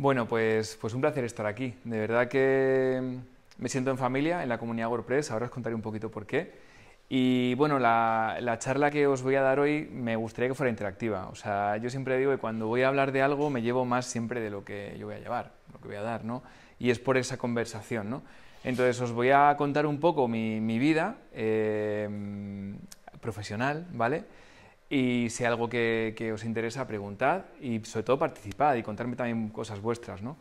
Bueno, pues, pues un placer estar aquí. De verdad que mm, me siento en familia en la comunidad WordPress, ahora os contaré un poquito por qué. Y bueno, la, charla que os voy a dar hoy me gustaría que fuera interactiva. O sea, yo siempre digo que cuando voy a hablar de algo me llevo más siempre de lo que yo voy a llevar, lo que voy a dar, ¿no? Y es por esa conversación, ¿no? Entonces os voy a contar un poco mi, vida eh, mm, profesional, ¿vale? Y si hay algo que, os interesa, preguntad y sobre todo participad y contadme también cosas vuestras. ¿no?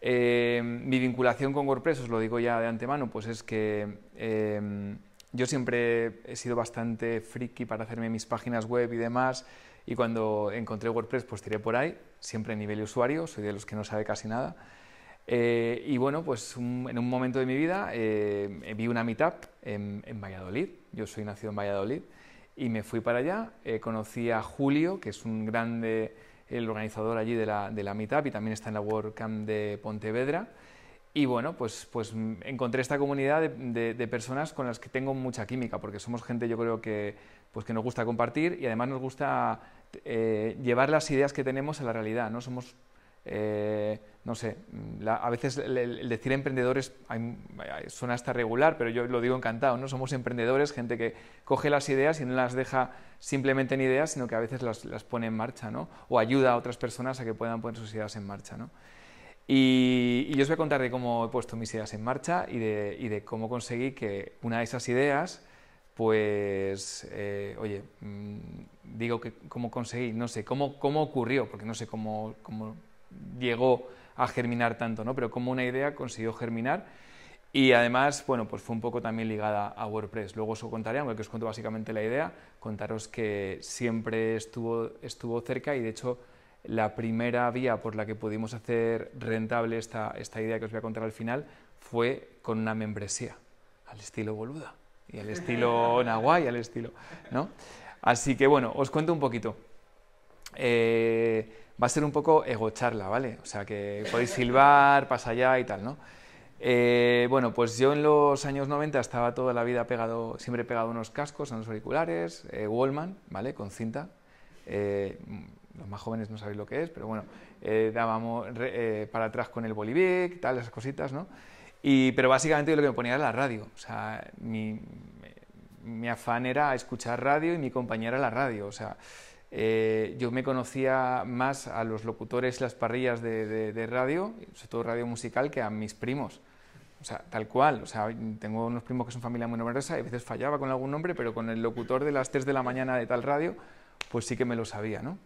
Eh, mi vinculación con WordPress, os lo digo ya de antemano, pues es que em, yo siempre he sido bastante friki para hacerme mis páginas web y demás. Y cuando encontré WordPress, pues tiré por ahí, siempre a nivel usuario, soy de los que no sabe casi nada. Eh, y bueno, pues en un momento de mi vida eh, vi una meetup en Valladolid. Yo soy nacido en Valladolid y me fui para allá. Eh, conocí a Julio, que es un grande, el organizador allí de la, de Meetup y también está en la WordCamp de Pontevedra. Y bueno, pues, pues encontré esta comunidad de, personas con las que tengo mucha química, porque somos gente, yo creo que, pues nos gusta compartir y además nos gusta eh, llevar las ideas que tenemos a la realidad, ¿no? Somos eh, no sé, mm, a veces el, decir emprendedores suena hasta regular, pero yo lo digo encantado, ¿no? Somos emprendedores, gente que coge las ideas y no las deja simplemente en ideas, sino que a veces las, pone en marcha, ¿no? O ayuda a otras personas a que puedan poner sus ideas en marcha, Y, yo os voy a contar de cómo he puesto mis ideas en marcha y de, cómo conseguí que una de esas ideas, pues, eh, oye, mm, digo que cómo conseguí, no sé, cómo, cómo ocurrió, porque no sé cómo llegó a germinar tanto, ¿no? Pero como una idea consiguió germinar y además, bueno, pues fue un poco también ligada a WordPress. Luego os contaré, aunque os cuento básicamente la idea, contaros que siempre estuvo, estuvo cerca y de hecho la primera vía por la que pudimos hacer rentable esta, esta idea que os voy a contar al final fue con una membresía, al estilo boluda y al estilo nahuay, al estilo, ¿no? Así que bueno, os cuento un poquito. Eh, va a ser un poco egocharla, ¿vale? O sea, que podéis silbar, pasa allá y tal, ¿no? Eh, bueno, pues yo en los años 90 estaba toda la vida pegado, siempre pegado unos cascos, a unos auriculares, eh, Wallman, ¿vale? Con cinta. Eh, los más jóvenes no sabéis lo que es, pero bueno, dábamos para atrás con el Bolivic, tal, esas cositas, ¿no? Y, pero básicamente lo que me ponía era la radio. O sea, mi, afán era escuchar radio y mi compañera la radio. O sea, eh, yo me conocía más a los locutores las parrillas de, radio, sobre todo radio musical, que a mis primos. O sea, tal cual. O sea, tengo unos primos que son familia muy numerosa y a veces fallaba con algún nombre, pero con el locutor de las 3 de la mañana de tal radio, pues sí que me lo sabía, ¿no?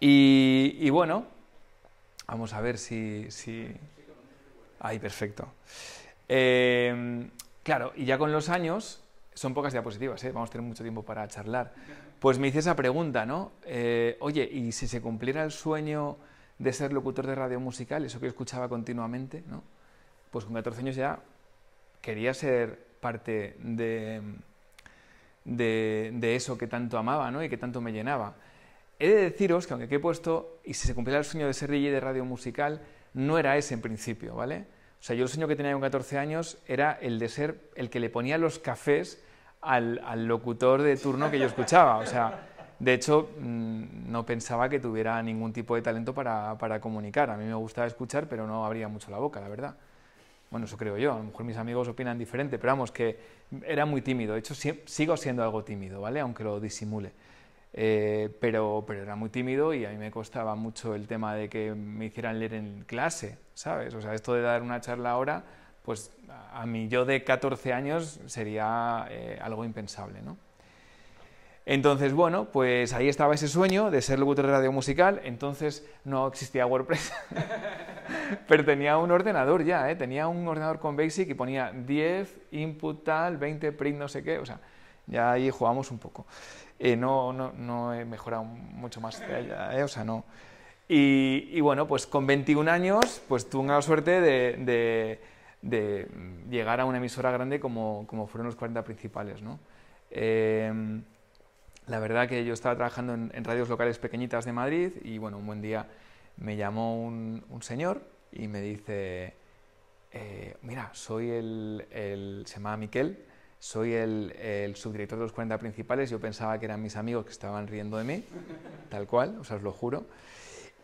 Y, bueno, vamos a ver si... si... Ahí, perfecto. Eh, claro, y ya con los años, son pocas diapositivas, ¿eh? vamos a tener mucho tiempo para charlar pues me hice esa pregunta, ¿no? Eh, oye, ¿y si se cumpliera el sueño de ser locutor de radio musical, eso que escuchaba continuamente, ¿no? Pues con 14 años ya quería ser parte de, de, eso que tanto amaba, ¿no? Y que tanto me llenaba. He de deciros que aunque aquí he puesto, y si se cumpliera el sueño de ser DJ de radio musical, no era ese en principio, ¿vale? O sea, yo el sueño que tenía con 14 años era el de ser el que le ponía los cafés al, al locutor de turno que yo escuchaba. O sea, de hecho, mm, no pensaba que tuviera ningún tipo de talento para, para, comunicar. A mí me gustaba escuchar, pero no abría mucho la boca, la verdad. Bueno, eso creo yo. A lo mejor mis amigos opinan diferente, pero vamos, que era muy tímido. De hecho, sigo siendo algo tímido, ¿vale? Aunque lo disimule. Eh, pero, pero era muy tímido y a mí me costaba mucho el tema de que me hicieran leer en clase, ¿sabes? O sea, esto de dar una charla ahora pues a mí, yo de 14 años sería eh, algo impensable, ¿no? Entonces, bueno, pues ahí estaba ese sueño de ser locutor de radio musical, entonces no existía WordPress, pero tenía un ordenador ya, ¿eh? tenía un ordenador con BASIC y ponía 10, input tal, 20, print no sé qué, o sea, ya ahí jugamos un poco. Eh, no, no, no, he mejorado mucho más, ¿eh? o sea, no. Y, bueno, pues con 21 años, pues tuve la suerte de de mm, llegar a una emisora grande como, fueron los 40 principales. ¿no? Em, la verdad que yo estaba trabajando en, radios locales pequeñitas de Madrid y bueno, un buen día me llamó un, señor y me dice, eh, mira, soy el, se llama Miquel, soy el, subdirector de los 40 principales, yo pensaba que eran mis amigos que estaban riendo de mí, tal cual, o sea, os lo juro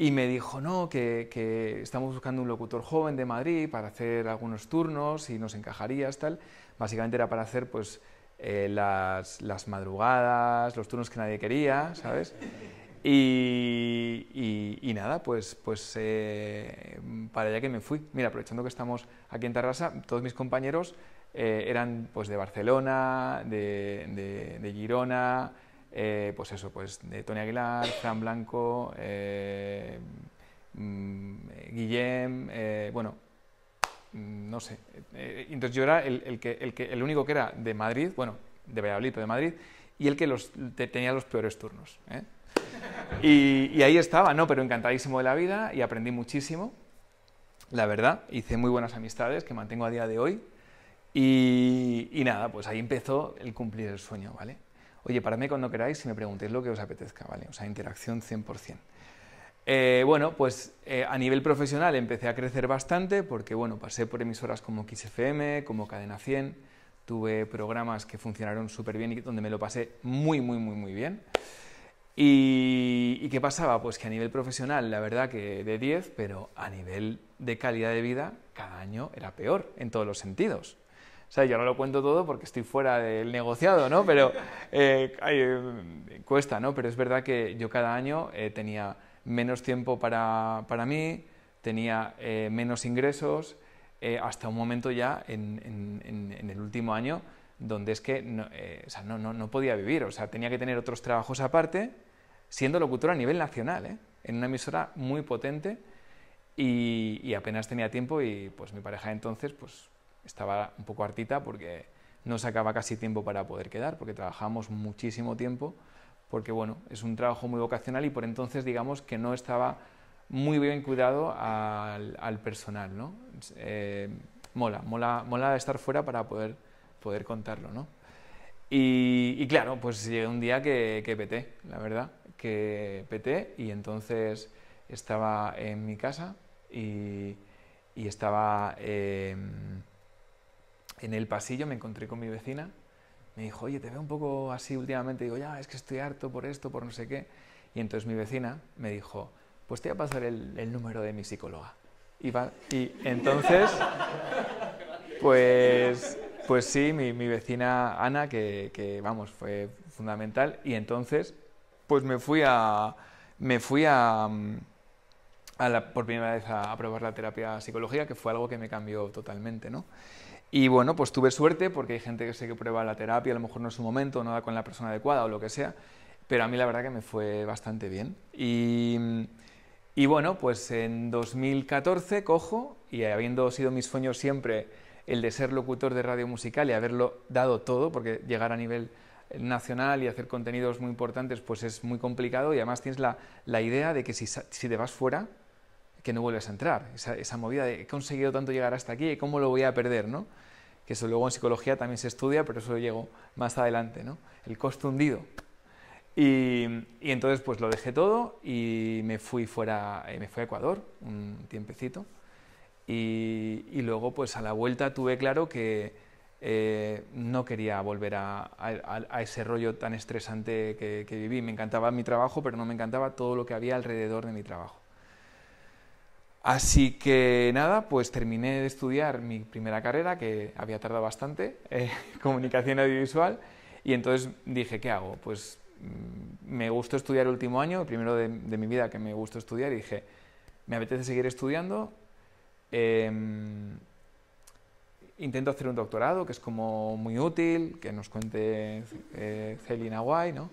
y me dijo, no, que, que, estamos buscando un locutor joven de Madrid para hacer algunos turnos y nos encajarías, tal. Básicamente era para hacer, pues, eh, las, madrugadas, los turnos que nadie quería, ¿sabes? Y, nada, pues, pues eh, para allá que me fui. Mira, aprovechando que estamos aquí en Tarrasa, todos mis compañeros eh, eran pues de Barcelona, de Girona, eh, pues eso, pues de eh, Tony Aguilar, Fran Blanco, eh, mm, Guillem, bueno, mm, no sé. Entonces yo era el, único que era de Madrid, bueno, de Valladolid, pero de Madrid, y el que los, tenía los peores turnos. Y, ahí estaba, ¿no? Pero encantadísimo de la vida y aprendí muchísimo, la verdad. Hice muy buenas amistades que mantengo a día de hoy. y nada, pues ahí empezó el cumplir el sueño, ¿vale? Oye, paradme cuando queráis y me preguntéis lo que os apetezca, ¿vale? O sea, interacción 100%. Eh, bueno, pues eh, a nivel profesional empecé a crecer bastante porque, bueno, pasé por emisoras como XFM, como Cadena 100, tuve programas que funcionaron súper bien y donde me lo pasé muy, muy, muy, muy bien. Y, ¿Y, qué pasaba? Pues que a nivel profesional, la verdad que de 10, pero a nivel de calidad de vida, cada año era peor en todos los sentidos. O sea, yo no lo cuento todo porque estoy fuera del negociado, ¿no? Pero eh, eh, cuesta, ¿no? Pero es verdad que yo cada año eh, tenía menos tiempo para, mí, tenía menos ingresos, hasta un momento ya en, en, el último año donde es que no, podía vivir, o sea, tenía que tener otros trabajos aparte, siendo locutor a nivel nacional, eh en una emisora muy potente y, y apenas tenía tiempo y pues mi pareja entonces pues estaba un poco hartita porque no sacaba casi tiempo para poder quedar, porque trabajamos muchísimo tiempo, porque bueno, es un trabajo muy vocacional y por entonces digamos que no estaba muy bien cuidado al, personal, ¿no? Eh, mola, mola, mola estar fuera para poder, poder contarlo, ¿no? Y, claro, pues llegué un día que, que peté, la verdad, que peté y entonces estaba en mi casa y, estaba... Eh, en el pasillo me encontré con mi vecina, me dijo, oye, te veo un poco así últimamente, digo, ya, es que estoy harto por esto, por no sé qué. Y entonces mi vecina me dijo, pues te voy a pasar el, número de mi psicóloga. Y, y entonces, pues, pues sí, mi, vecina Ana, que, vamos, fue fundamental. Y entonces, pues me fui a, me fui a, por primera vez a, a probar la terapia psicológica, que fue algo que me cambió totalmente, ¿no? Y bueno, pues tuve suerte porque hay gente que sé que prueba la terapia, a lo mejor no es su momento, no da con la persona adecuada o lo que sea, pero a mí la verdad que me fue bastante bien. Y, y bueno, pues en 2014 cojo y habiendo sido mis sueños siempre el de ser locutor de radio musical y haberlo dado todo, porque llegar a nivel nacional y hacer contenidos muy importantes pues es muy complicado y además tienes la, idea de que si, si te vas fuera que no vuelves a entrar. Esa, movida de he conseguido tanto llegar hasta aquí, ¿cómo lo voy a perder? ¿no? Que eso luego en psicología también se estudia, pero eso llego más adelante, ¿no? El costo hundido. Y, entonces pues lo dejé todo y me fui fuera, eh, me fui a Ecuador un tiempecito. Y, y, luego pues a la vuelta tuve claro que eh, no quería volver a, ese rollo tan estresante que viví. Me encantaba mi trabajo, pero no me encantaba todo lo que había alrededor de mi trabajo. Así que nada, pues terminé de estudiar mi primera carrera, que había tardado bastante, eh, comunicación audiovisual, y entonces dije, ¿qué hago? Pues mm, me gustó estudiar el último año, el primero de, mi vida que me gustó estudiar, y dije, me apetece seguir estudiando, em, intento hacer un doctorado, que es como muy útil, que nos cuente eh, Celina Guay, ¿no?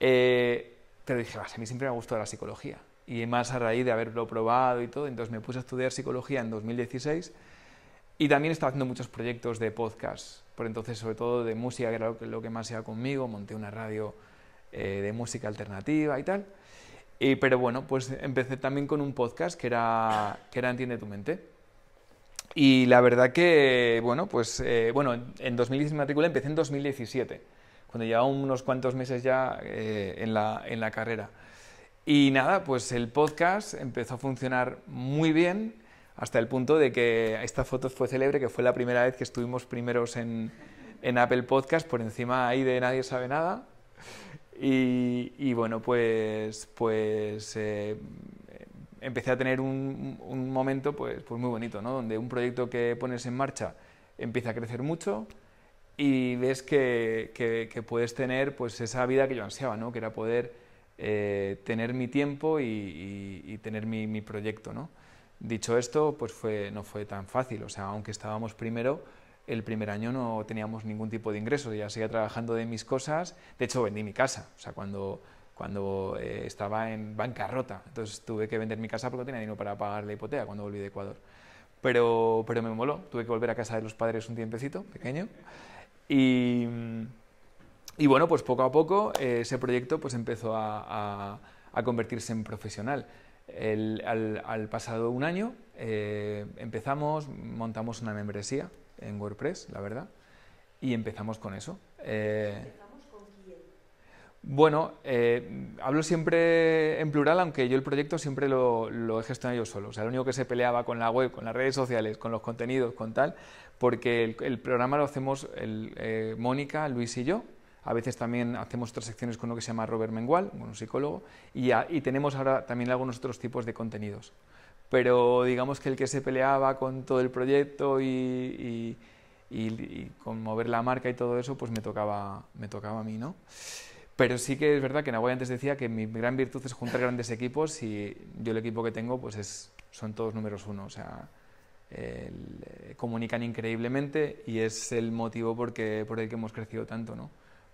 Eh, pero dije, a mí siempre me ha gustado la psicología y más a raíz de haberlo probado y todo, entonces me puse a estudiar psicología en 2016 y también estaba haciendo muchos proyectos de podcast, por entonces sobre todo de música, que era lo que más iba conmigo, monté una radio eh, de música alternativa y tal, y, pero bueno, pues empecé también con un podcast que era, que era Entiende tu mente. Y la verdad que, bueno, pues, eh, bueno, en me matrícula empecé en 2017, cuando llevaba unos cuantos meses ya eh, en, la, en la carrera. Y nada, pues el podcast empezó a funcionar muy bien hasta el punto de que esta foto fue célebre, que fue la primera vez que estuvimos primeros en, en Apple Podcast, por encima ahí de Nadie sabe nada. Y, bueno, pues, pues eh, empecé a tener un, un momento pues, pues muy bonito, ¿no? Donde un proyecto que pones en marcha empieza a crecer mucho y ves que, que, que puedes tener pues esa vida que yo ansiaba, ¿no? Que era poder eh, tener mi tiempo y, tener mi, proyecto. ¿no? Dicho esto, pues fue, no fue tan fácil, o sea, aunque estábamos primero, el primer año no teníamos ningún tipo de ingresos. ya seguía trabajando de mis cosas, de hecho vendí mi casa, o sea, cuando, cuando eh, estaba en bancarrota, entonces tuve que vender mi casa porque no tenía dinero para pagar la hipoteca cuando volví de Ecuador. Pero, pero me moló, tuve que volver a casa de los padres un tiempecito, pequeño, y mm, y bueno, pues poco a poco eh, ese proyecto pues empezó a, convertirse en profesional. al, pasado un año eh, empezamos, montamos una membresía en WordPress, la verdad, y empezamos con eso. Eh, ¿Empezamos con quién? Bueno, hablo siempre en plural, aunque yo el proyecto siempre lo, he gestionado yo solo. O sea, lo único que se peleaba con la web, con las redes sociales, con los contenidos, con tal, porque el, programa lo hacemos Mónica, Luis y yo, a veces también hacemos transacciones secciones con lo que se llama Robert Mengual, un psicólogo, y, y tenemos ahora también algunos otros tipos de contenidos. Pero digamos que el que se peleaba con todo el proyecto y, y, con mover la marca y todo eso, pues me tocaba, me tocaba a mí, ¿no? Pero sí que es verdad que Nagoya antes decía que mi gran virtud es juntar grandes equipos y yo el equipo que tengo pues es, son todos números uno. O sea, eh, comunican increíblemente y es el motivo porque, por el que hemos crecido tanto, ¿no?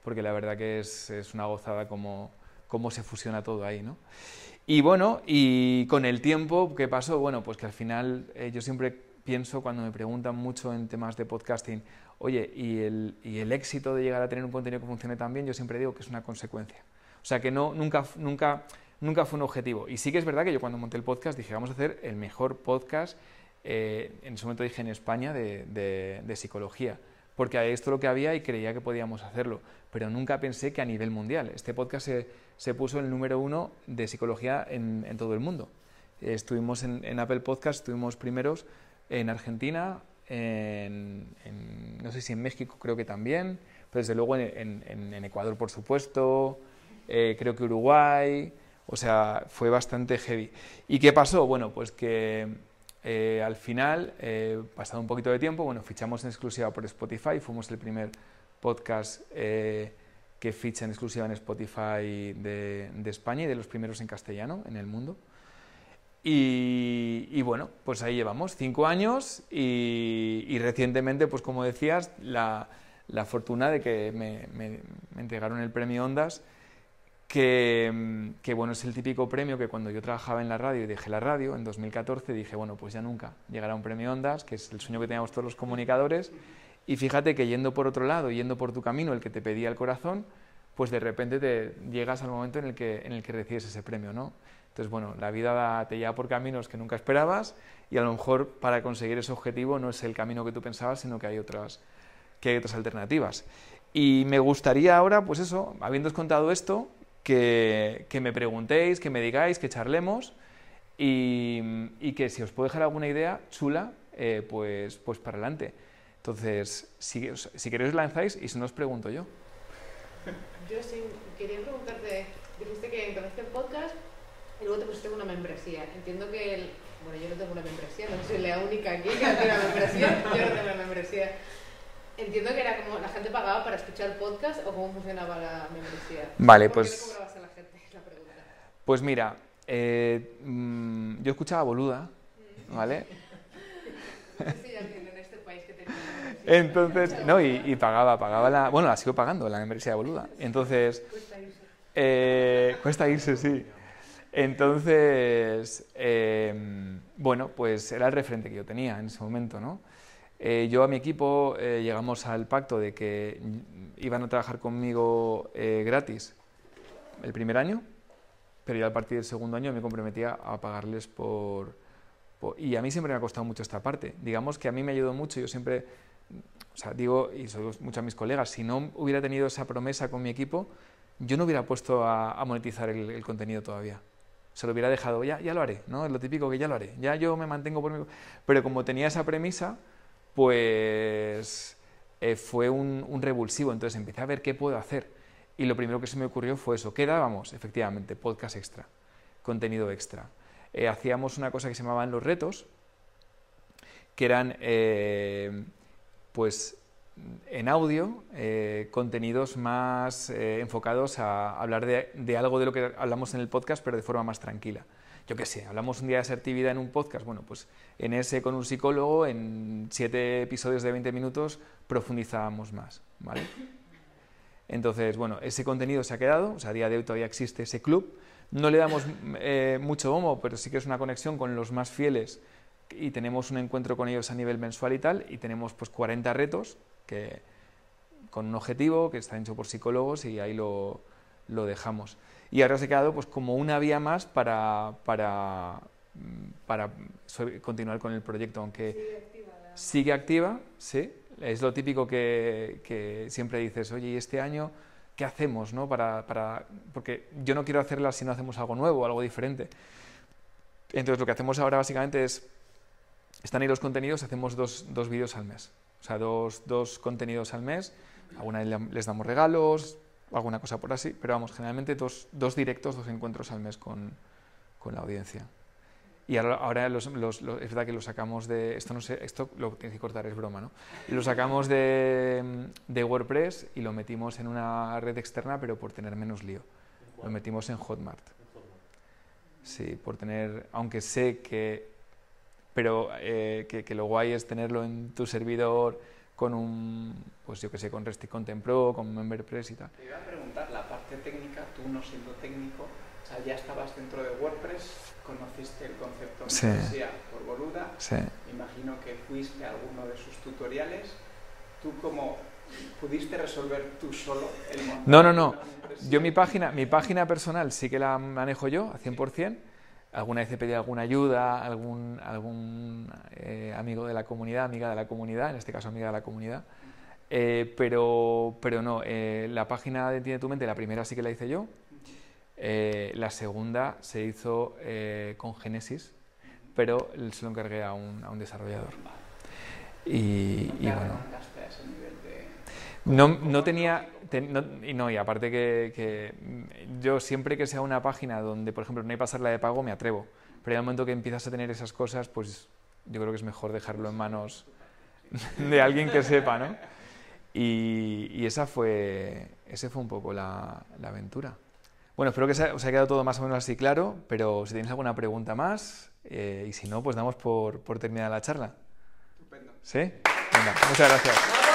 porque la verdad que es, es una gozada cómo, cómo se fusiona todo ahí, ¿no? Y bueno, y con el tiempo, ¿qué pasó? Bueno, pues que al final eh, yo siempre pienso cuando me preguntan mucho en temas de podcasting, oye, ¿y el, y el éxito de llegar a tener un contenido que funcione tan bien? Yo siempre digo que es una consecuencia. O sea, que no, nunca, nunca, nunca fue un objetivo. Y sí que es verdad que yo cuando monté el podcast dije, vamos a hacer el mejor podcast, eh, en ese momento dije en España, de, de, psicología porque ahí esto lo que había y creía que podíamos hacerlo pero nunca pensé que a nivel mundial. Este podcast se, puso el número uno de psicología en, todo el mundo. Estuvimos en, Apple Podcast, estuvimos primeros en Argentina, no sé si en México creo que también, pero desde luego en, Ecuador, por supuesto, eh, creo que Uruguay, o sea, fue bastante heavy. ¿Y qué pasó? Bueno, pues que eh, al final, eh, pasado un poquito de tiempo, bueno, fichamos en exclusiva por Spotify, fuimos el primer podcast eh, que fichan exclusiva en Spotify de, España y de los primeros en castellano en el mundo. Y, bueno, pues ahí llevamos cinco años y, recientemente, pues como decías, la, fortuna de que me, entregaron el premio Ondas, que, bueno, es el típico premio que cuando yo trabajaba en la radio y dejé la radio en 2014 dije, bueno, pues ya nunca llegará un premio Ondas, que es el sueño que teníamos todos los comunicadores. Y fíjate que yendo por otro lado, yendo por tu camino, el que te pedía el corazón, pues de repente te llegas al momento en el que, en el que recibes ese premio, ¿no? Entonces, bueno, la vida te lleva por caminos que nunca esperabas y a lo mejor para conseguir ese objetivo no es el camino que tú pensabas, sino que hay otras, que hay otras alternativas. Y me gustaría ahora, pues eso, habiéndos contado esto, que, me preguntéis, que me digáis, que charlemos y, que si os puedo dejar alguna idea chula, eh, pues, pues para adelante. Entonces, si, si queréis lanzáis y si no os pregunto yo. Yo sí, quería preguntarte, dijiste que empezaste el podcast y luego te pusiste una membresía. Entiendo que el, bueno, yo no tengo una membresía, no soy la única aquí que tiene una membresía, yo no tengo una membresía. Entiendo que era como la gente pagaba para escuchar podcast o cómo funcionaba la membresía. Vale, pues. Qué le cobrabas a la gente? La pregunta. Pues mira, eh, mm, yo escuchaba Boluda, mm. ¿vale? sí, ya entiendo. Entonces, no, y, pagaba, pagaba la. Bueno, la sigo pagando, la membresía de boluda. Entonces. Eh, cuesta irse, sí. Entonces, eh, bueno, pues era el referente que yo tenía en ese momento, ¿no? Eh, yo a mi equipo eh, llegamos al pacto de que iban a trabajar conmigo gratis el primer año, pero ya a partir del segundo año me comprometía a pagarles por, por... Y a mí siempre me ha costado mucho esta parte. Digamos que a mí me ayudó mucho, yo siempre o sea, digo, y soy muchos mis colegas, si no hubiera tenido esa promesa con mi equipo, yo no hubiera puesto a, monetizar el, contenido todavía. Se lo hubiera dejado, ya, ya lo haré, ¿no? Es lo típico que ya lo haré, ya yo me mantengo por mi... Pero como tenía esa premisa, pues eh, fue un, revulsivo, entonces empecé a ver qué puedo hacer. Y lo primero que se me ocurrió fue eso, ¿qué dábamos? Efectivamente, podcast extra, contenido extra. Eh, hacíamos una cosa que se llamaban los retos, que eran... Eh, pues en audio, eh, contenidos más eh, enfocados a hablar de, algo de lo que hablamos en el podcast, pero de forma más tranquila. Yo qué sé, hablamos un día de asertividad en un podcast, bueno, pues en ese con un psicólogo, en siete episodios de 20 minutos, profundizábamos más, ¿vale? Entonces, bueno, ese contenido se ha quedado, o sea, a día de hoy todavía existe ese club. No le damos eh, mucho homo, pero sí que es una conexión con los más fieles y tenemos un encuentro con ellos a nivel mensual y tal, y tenemos pues 40 retos que, con un objetivo que está hecho por psicólogos y ahí lo, lo dejamos. Y ahora se ha quedado pues como una vía más para, para, para continuar con el proyecto, aunque sigue activa, sí. Es lo típico que, siempre dices, oye, ¿y este año qué hacemos? ¿no? Para, para... Porque yo no quiero hacerla si no hacemos algo nuevo, algo diferente. Entonces lo que hacemos ahora básicamente es están ahí los contenidos, hacemos dos, dos vídeos al mes. O sea, dos, contenidos al mes. Alguna les damos regalos, alguna cosa por así, pero vamos, generalmente dos, directos, dos encuentros al mes con, la audiencia. Y ahora, los, es verdad que lo sacamos de... Esto no sé, esto lo tienes que cortar, es broma, ¿no? Lo sacamos de, de WordPress y lo metimos en una red externa, pero por tener menos lío. Lo metimos en Hotmart. Sí, por tener... Aunque sé que pero eh, que, lo guay es tenerlo en tu servidor con un, pues yo que sé, con Restic Content Pro, con MemberPress y tal. Te iba a preguntar, la parte técnica, tú no siendo técnico, o sea, ya estabas dentro de WordPress, conociste el concepto de sí. por Boluda, imagino que fuiste a alguno de sus tutoriales, tú como ¿Pudiste resolver tú solo el No, no, no. Yo mi página, mi página personal sí que la manejo yo a 100%, alguna vez he pedido alguna ayuda, algún, algún eh, amigo de la comunidad, amiga de la comunidad, en este caso amiga de la comunidad, eh, pero, pero no, eh, la página de Tiene tu Mente, la primera sí que la hice yo, la segunda se hizo con Génesis, pero se lo encargué a un, a un desarrollador. Y, y bueno. No, tenía... y no, y aparte que, yo siempre que sea una página donde, por ejemplo, no hay pasarla de pago, me atrevo. Pero en el momento que empiezas a tener esas cosas, pues yo creo que es mejor dejarlo en manos de alguien que sepa, ¿no? Y, esa fue, ese fue un poco la, aventura. Bueno, espero que se, os haya quedado todo más o menos así claro, pero si tienes alguna pregunta más, eh, y si no, pues damos por, por terminada la charla. Estupendo. ¿Sí? Venga, muchas gracias.